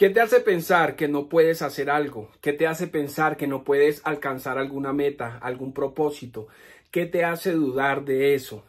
¿Qué te hace pensar que no puedes hacer algo? ¿Qué te hace pensar que no puedes alcanzar alguna meta, algún propósito? ¿Qué te hace dudar de eso?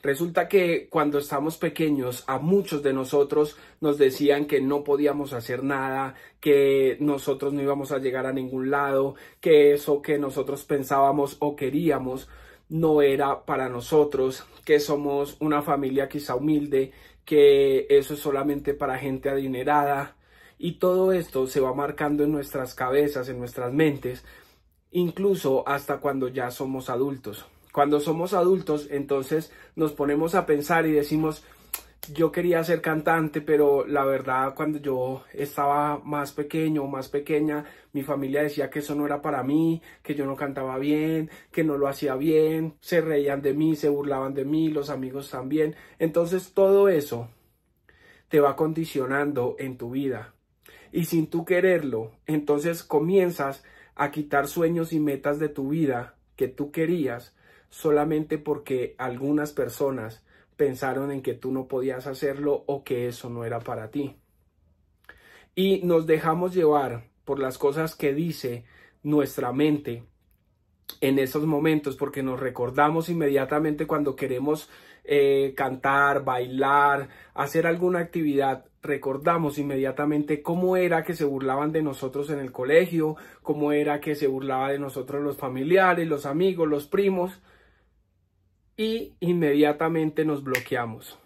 Resulta que cuando estamos pequeños a muchos de nosotros nos decían que no podíamos hacer nada, que nosotros no íbamos a llegar a ningún lado, que eso que nosotros pensábamos o queríamos no era para nosotros, que somos una familia quizá humilde, que eso es solamente para gente adinerada, y todo esto se va marcando en nuestras cabezas, en nuestras mentes, incluso hasta cuando ya somos adultos. Cuando somos adultos, entonces nos ponemos a pensar y decimos, yo quería ser cantante, pero la verdad cuando yo estaba más pequeño o más pequeña, mi familia decía que eso no era para mí, que yo no cantaba bien, que no lo hacía bien, se reían de mí, se burlaban de mí, los amigos también. Entonces todo eso te va condicionando en tu vida. Y sin tú quererlo, entonces comienzas a quitar sueños y metas de tu vida que tú querías solamente porque algunas personas pensaron en que tú no podías hacerlo o que eso no era para ti. Y nos dejamos llevar por las cosas que dice nuestra mente en esos momentos porque nos recordamos inmediatamente cuando queremos eh, cantar, bailar, hacer alguna actividad. Recordamos inmediatamente cómo era que se burlaban de nosotros en el colegio, cómo era que se burlaba de nosotros los familiares, los amigos, los primos y inmediatamente nos bloqueamos.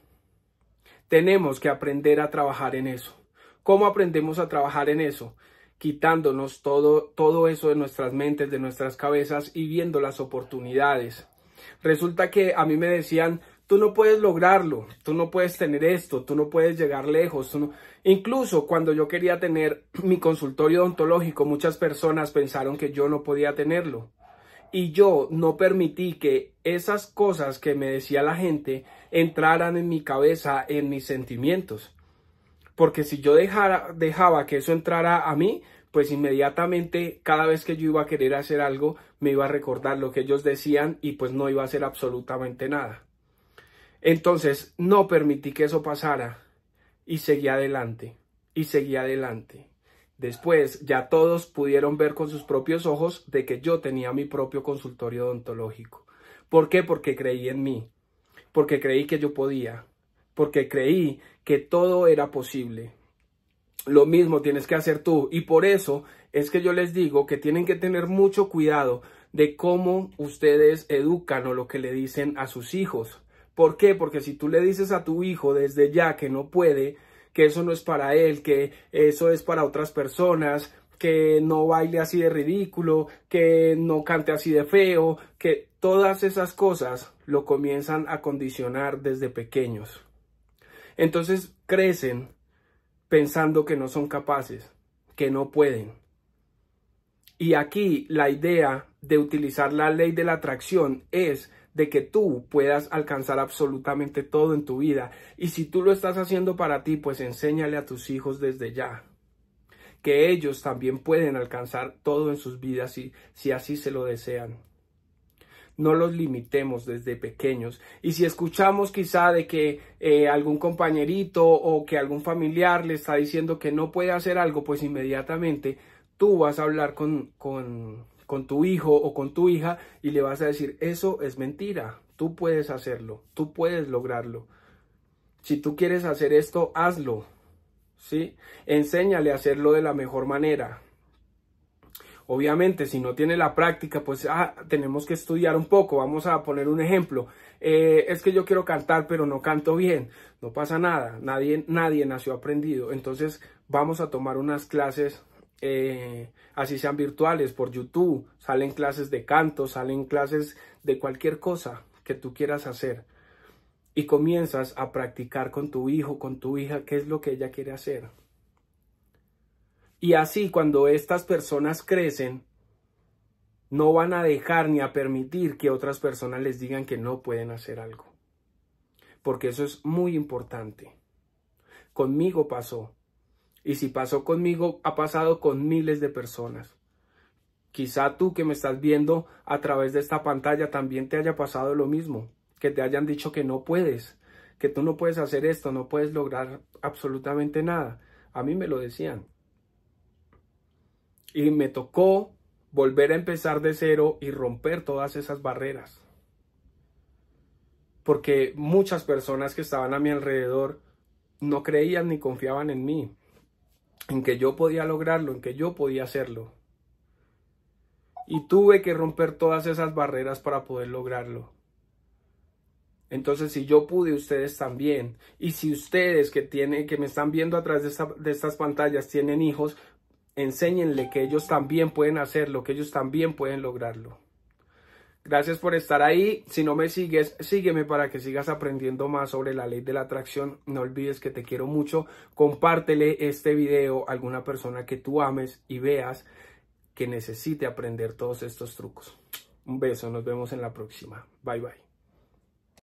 Tenemos que aprender a trabajar en eso. ¿Cómo aprendemos a trabajar en eso? quitándonos todo, todo eso de nuestras mentes, de nuestras cabezas y viendo las oportunidades. Resulta que a mí me decían, tú no puedes lograrlo, tú no puedes tener esto, tú no puedes llegar lejos. Incluso cuando yo quería tener mi consultorio odontológico, muchas personas pensaron que yo no podía tenerlo. Y yo no permití que esas cosas que me decía la gente entraran en mi cabeza, en mis sentimientos porque si yo dejaba que eso entrara a mí, pues inmediatamente cada vez que yo iba a querer hacer algo, me iba a recordar lo que ellos decían y pues no iba a hacer absolutamente nada. Entonces, no permití que eso pasara y seguí adelante, y seguí adelante. Después ya todos pudieron ver con sus propios ojos de que yo tenía mi propio consultorio odontológico. ¿Por qué? Porque creí en mí, porque creí que yo podía, porque creí que todo era posible. Lo mismo tienes que hacer tú y por eso es que yo les digo que tienen que tener mucho cuidado de cómo ustedes educan o lo que le dicen a sus hijos. ¿Por qué? Porque si tú le dices a tu hijo desde ya que no puede, que eso no es para él, que eso es para otras personas, que no baile así de ridículo, que no cante así de feo, que todas esas cosas lo comienzan a condicionar desde pequeños. Entonces crecen pensando que no son capaces, que no pueden. Y aquí la idea de utilizar la ley de la atracción es de que tú puedas alcanzar absolutamente todo en tu vida. Y si tú lo estás haciendo para ti, pues enséñale a tus hijos desde ya que ellos también pueden alcanzar todo en sus vidas si, si así se lo desean no los limitemos desde pequeños. Y si escuchamos quizá de que eh, algún compañerito o que algún familiar le está diciendo que no puede hacer algo, pues inmediatamente tú vas a hablar con, con, con tu hijo o con tu hija y le vas a decir, eso es mentira, tú puedes hacerlo, tú puedes lograrlo. Si tú quieres hacer esto, hazlo. ¿Sí? Enséñale a hacerlo de la mejor manera. Obviamente, si no tiene la práctica, pues ah, tenemos que estudiar un poco. Vamos a poner un ejemplo. Eh, es que yo quiero cantar, pero no canto bien. No pasa nada. Nadie, nadie nació aprendido. Entonces, vamos a tomar unas clases eh, así sean virtuales, por YouTube, salen clases de canto, salen clases de cualquier cosa que tú quieras hacer. Y comienzas a practicar con tu hijo, con tu hija, qué es lo que ella quiere hacer. Y así cuando estas personas crecen, no van a dejar ni a permitir que otras personas les digan que no pueden hacer algo. Porque eso es muy importante. Conmigo pasó. Y si pasó conmigo, ha pasado con miles de personas. Quizá tú que me estás viendo a través de esta pantalla también te haya pasado lo mismo, que te hayan dicho que no puedes, que tú no puedes hacer esto, no puedes lograr absolutamente nada. A mí me lo decían. Y me tocó volver a empezar de cero y romper todas esas barreras. Porque muchas personas que estaban a mi alrededor no creían ni confiaban en mí, en que yo podía lograrlo, en que yo podía hacerlo. Y tuve que romper todas esas barreras para poder lograrlo. Entonces, si yo pude, ustedes también. Y si ustedes que tienen, que me están viendo a través de estas pantallas tienen hijos, enséñenle que ellos también pueden hacerlo, que ellos también pueden lograrlo. Gracias por estar ahí. Si no me sigues, sígueme para que sigas aprendiendo más sobre la ley de la atracción. No olvides que te quiero mucho. Compártele este video a alguna persona que tú ames y veas que necesite aprender todos estos trucos. Un beso, nos vemos en la próxima. Bye bye.